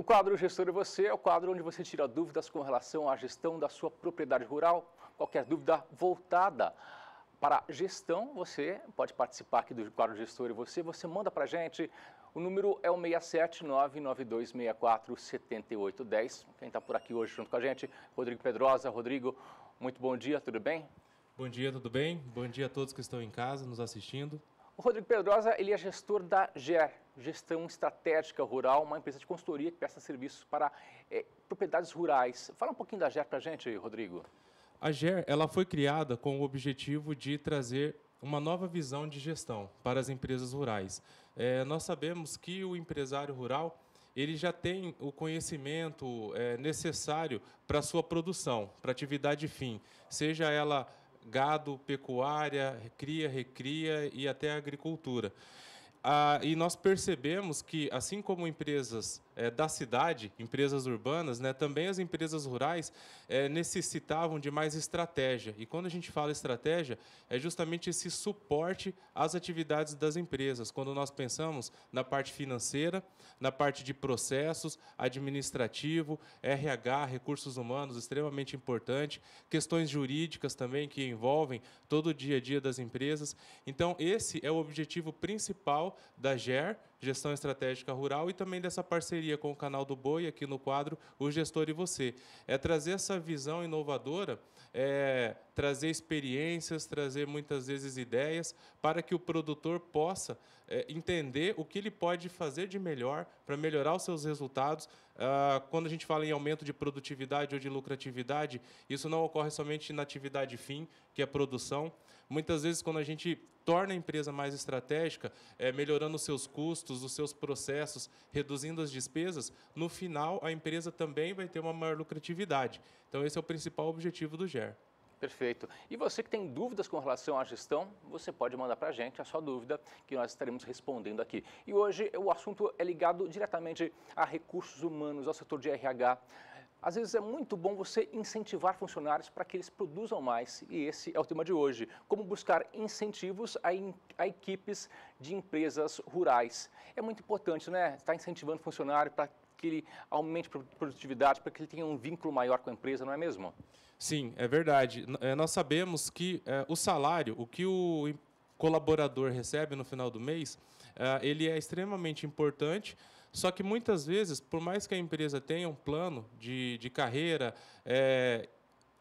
O quadro Gestor e é Você é o quadro onde você tira dúvidas com relação à gestão da sua propriedade rural. Qualquer dúvida voltada para gestão, você pode participar aqui do quadro Gestor e é Você. Você manda para a gente. O número é o 67992647810. Quem está por aqui hoje junto com a gente, Rodrigo Pedrosa. Rodrigo, muito bom dia, tudo bem? Bom dia, tudo bem? Bom dia a todos que estão em casa nos assistindo. O Rodrigo Pedrosa, ele é gestor da GER, Gestão Estratégica Rural, uma empresa de consultoria que presta serviços para é, propriedades rurais. Fala um pouquinho da GER para a gente, Rodrigo. A GER ela foi criada com o objetivo de trazer uma nova visão de gestão para as empresas rurais. É, nós sabemos que o empresário rural ele já tem o conhecimento é, necessário para a sua produção, para a atividade fim, seja ela gado, pecuária, cria, recria e até agricultura. Ah, e nós percebemos que, assim como empresas é, da cidade, empresas urbanas, né, também as empresas rurais é, necessitavam de mais estratégia. E quando a gente fala estratégia, é justamente esse suporte às atividades das empresas. Quando nós pensamos na parte financeira, na parte de processos, administrativo, RH, recursos humanos, extremamente importante, questões jurídicas também que envolvem todo o dia a dia das empresas. Então, esse é o objetivo principal da GER Gestão Estratégica Rural e também dessa parceria com o Canal do Boi, aqui no quadro O Gestor e Você. É trazer essa visão inovadora é, trazer experiências, trazer muitas vezes ideias, para que o produtor possa é, entender o que ele pode fazer de melhor para melhorar os seus resultados. Ah, quando a gente fala em aumento de produtividade ou de lucratividade, isso não ocorre somente na atividade fim, que é a produção. Muitas vezes, quando a gente torna a empresa mais estratégica, é, melhorando os seus custos, os seus processos, reduzindo as despesas, no final a empresa também vai ter uma maior lucratividade. Então, esse é o principal objetivo do GER. Perfeito. E você que tem dúvidas com relação à gestão, você pode mandar para a gente a sua dúvida, que nós estaremos respondendo aqui. E hoje o assunto é ligado diretamente a recursos humanos, ao setor de RH. Às vezes é muito bom você incentivar funcionários para que eles produzam mais, e esse é o tema de hoje: como buscar incentivos a, in, a equipes de empresas rurais. É muito importante, né? Estar tá incentivando o funcionário para que ele aumente a produtividade, para que ele tenha um vínculo maior com a empresa, não é mesmo? Sim, é verdade. Eh, nós sabemos que é, o salário, o que o colaborador recebe no final do mês, é, ele é extremamente importante. Só que muitas vezes, por mais que a empresa tenha um plano de, de carreira, é,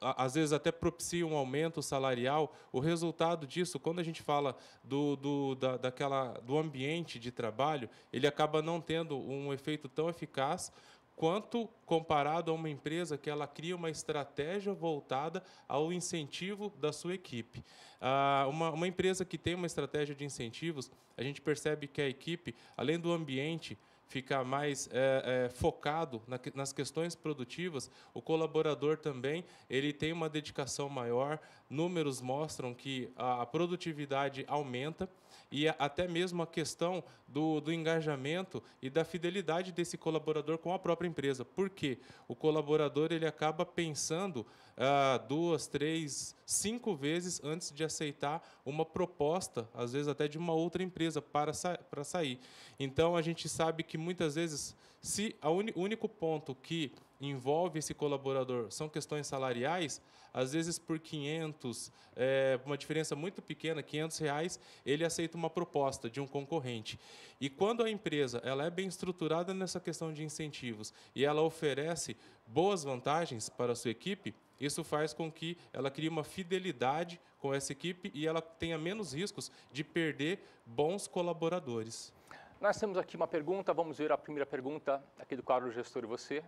às vezes até propicia um aumento salarial. O resultado disso, quando a gente fala do, do, da, daquela, do ambiente de trabalho, ele acaba não tendo um efeito tão eficaz quanto comparado a uma empresa que ela cria uma estratégia voltada ao incentivo da sua equipe. Ah, uma, uma empresa que tem uma estratégia de incentivos, a gente percebe que a equipe, além do ambiente, ficar mais é, é, focado na, nas questões produtivas, o colaborador também ele tem uma dedicação maior, números mostram que a produtividade aumenta e até mesmo a questão do, do engajamento e da fidelidade desse colaborador com a própria empresa. Por quê? O colaborador ele acaba pensando ah, duas, três, cinco vezes antes de aceitar uma proposta, às vezes até de uma outra empresa, para, sa para sair. Então, a gente sabe que muitas vezes, se o único ponto que envolve esse colaborador são questões salariais, às vezes por 500, é, uma diferença muito pequena, 500 reais, ele aceita uma proposta de um concorrente. E quando a empresa ela é bem estruturada nessa questão de incentivos e ela oferece boas vantagens para a sua equipe, isso faz com que ela crie uma fidelidade com essa equipe e ela tenha menos riscos de perder bons colaboradores. Nós temos aqui uma pergunta, vamos ver a primeira pergunta aqui do quadro Gestor e Você.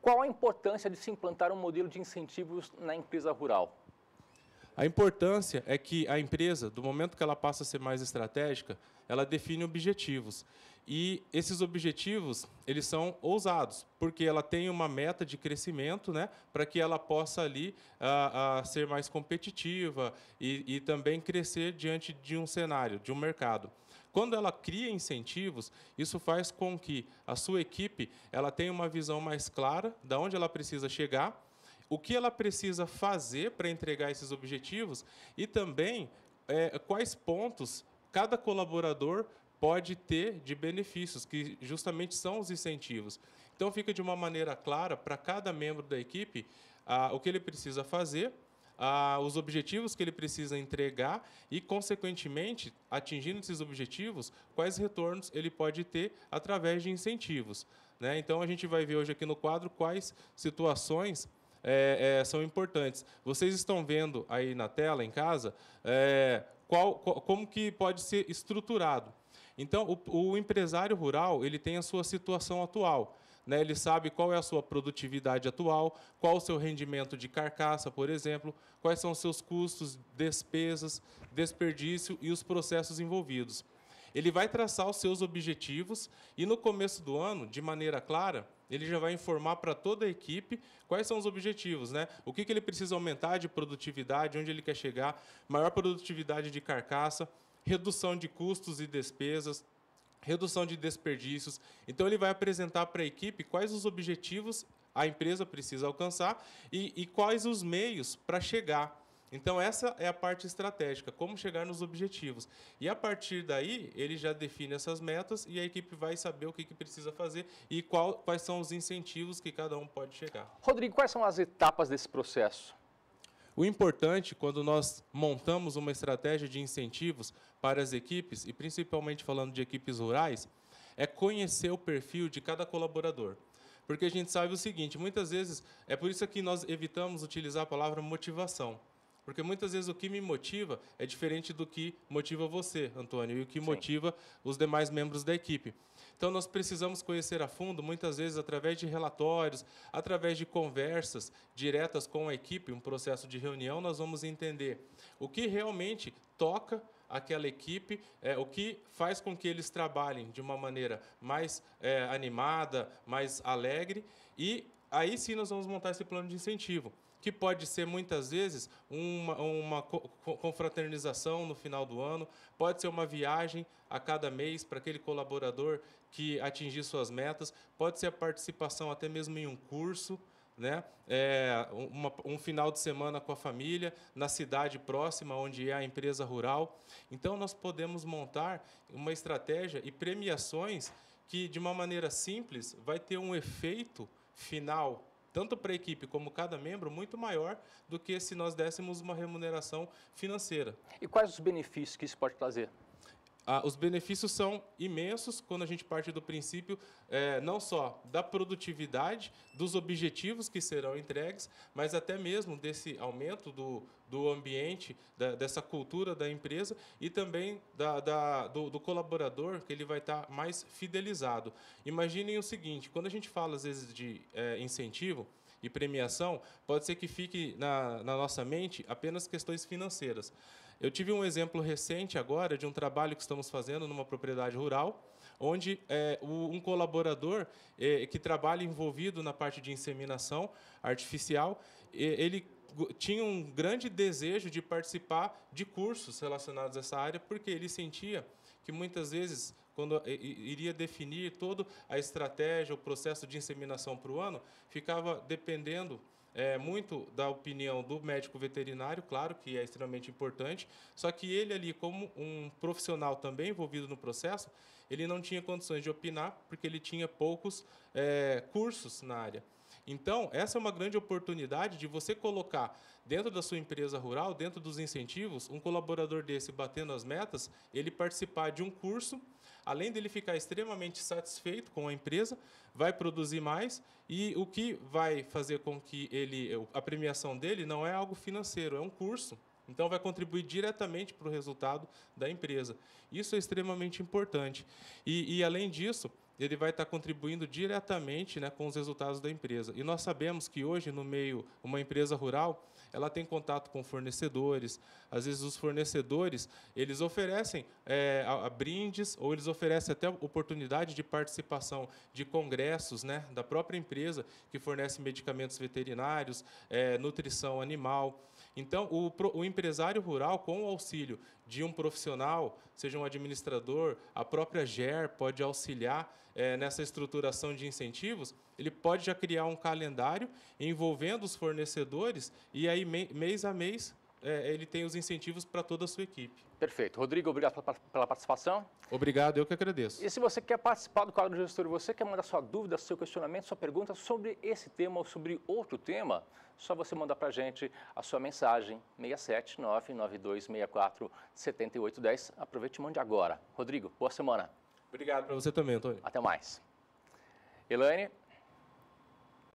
Qual a importância de se implantar um modelo de incentivos na empresa rural? A importância é que a empresa, do momento que ela passa a ser mais estratégica, ela define objetivos. E esses objetivos, eles são ousados, porque ela tem uma meta de crescimento, né, para que ela possa ali a, ah, a ah, ser mais competitiva e, e também crescer diante de um cenário, de um mercado. Quando ela cria incentivos, isso faz com que a sua equipe ela tenha uma visão mais clara de onde ela precisa chegar, o que ela precisa fazer para entregar esses objetivos e também é, quais pontos cada colaborador pode ter de benefícios, que justamente são os incentivos. Então, fica de uma maneira clara para cada membro da equipe ah, o que ele precisa fazer ah, os objetivos que ele precisa entregar e, consequentemente, atingindo esses objetivos, quais retornos ele pode ter através de incentivos. Né? Então, a gente vai ver hoje aqui no quadro quais situações é, é, são importantes. Vocês estão vendo aí na tela, em casa, é, qual, qual, como que pode ser estruturado. Então, o, o empresário rural ele tem a sua situação atual. Né? Ele sabe qual é a sua produtividade atual, qual o seu rendimento de carcaça, por exemplo, quais são os seus custos, despesas, desperdício e os processos envolvidos. Ele vai traçar os seus objetivos e, no começo do ano, de maneira clara, ele já vai informar para toda a equipe quais são os objetivos, né? O que, que ele precisa aumentar de produtividade, onde ele quer chegar, maior produtividade de carcaça, redução de custos e despesas, redução de desperdícios. Então ele vai apresentar para a equipe quais os objetivos a empresa precisa alcançar e, e quais os meios para chegar. Então essa é a parte estratégica, como chegar nos objetivos. E a partir daí ele já define essas metas e a equipe vai saber o que, que precisa fazer e qual, quais são os incentivos que cada um pode chegar. Rodrigo, quais são as etapas desse processo? O importante, quando nós montamos uma estratégia de incentivos para as equipes, e principalmente falando de equipes rurais, é conhecer o perfil de cada colaborador. Porque a gente sabe o seguinte, muitas vezes, é por isso que nós evitamos utilizar a palavra motivação. Porque muitas vezes o que me motiva é diferente do que motiva você, Antônio, e o que Sim. motiva os demais membros da equipe. Então nós precisamos conhecer a fundo, muitas vezes através de relatórios, através de conversas diretas com a equipe, um processo de reunião, nós vamos entender o que realmente toca aquela equipe, é, o que faz com que eles trabalhem de uma maneira mais é, animada, mais alegre, e aí sim nós vamos montar esse plano de incentivo que pode ser muitas vezes uma, uma confraternização no final do ano, pode ser uma viagem a cada mês para aquele colaborador que atingir suas metas, pode ser a participação até mesmo em um curso. Né? É, uma, um final de semana com a família, na cidade próxima, onde é a empresa rural. Então, nós podemos montar uma estratégia e premiações que, de uma maneira simples, vai ter um efeito final tanto para a equipe como cada membro, muito maior do que se nós dessemos uma remuneração financeira. E quais os benefícios que isso pode trazer? Ah, os benefícios são imensos quando a gente parte do princípio é, não só da produtividade, dos objetivos que serão entregues, mas até mesmo desse aumento do, do ambiente, da, dessa cultura da empresa e também da, da do, do, colaborador, que ele vai estar mais fidelizado. Imaginem o seguinte: quando a gente fala às vezes de é, incentivo, e premiação, pode ser que fique na, na nossa mente apenas questões financeiras. Eu tive um exemplo recente agora de um trabalho que estamos fazendo numa propriedade rural, onde é, um colaborador é, que trabalha envolvido na parte de inseminação artificial, ele tinha um grande desejo de participar de cursos relacionados a essa área, porque ele sentia que muitas vezes, quando é, iria definir toda a estratégia, o processo de inseminação para o ano, ficava dependendo é, muito da opinião do médico veterinário, claro que é extremamente importante, só que ele ali, como um profissional também envolvido no processo, ele não tinha condições de opinar porque ele tinha poucos é, cursos na área. Então, essa é uma grande oportunidade de você colocar dentro da sua empresa rural, dentro dos incentivos, um colaborador desse batendo as metas, ele participar de um curso além dele ficar extremamente satisfeito com a empresa, vai produzir mais e o que vai fazer com que ele a premiação dele não é algo financeiro, é um curso. Então, vai contribuir diretamente para o resultado da empresa. Isso é extremamente importante. E, e além disso, ele vai estar contribuindo diretamente né, com os resultados da empresa. E nós sabemos que hoje, no meio, uma empresa rural, ela tem contato com fornecedores. Às vezes, os fornecedores, eles oferecem é, a, a brindes ou eles oferecem até oportunidade de participação de congressos né, da própria empresa, que fornece medicamentos veterinários, é, nutrição animal. Então, o, o empresário rural, com o auxílio de um profissional, seja um administrador, a própria GER pode auxiliar é, nessa estruturação de incentivos, ele pode já criar um calendário envolvendo os fornecedores e aí, mês a mês, é, ele tem os incentivos para toda a sua equipe. Perfeito. Rodrigo, obrigado pela participação. Obrigado, eu que agradeço. E se você quer participar do quadro do gestor, você quer mandar sua dúvida, seu questionamento, sua pergunta sobre esse tema ou sobre outro tema, só você mandar para a gente a sua mensagem 67992647810. Aproveite e mande agora. Rodrigo, boa semana. Obrigado para você também, Antônio. Até mais. Elaine,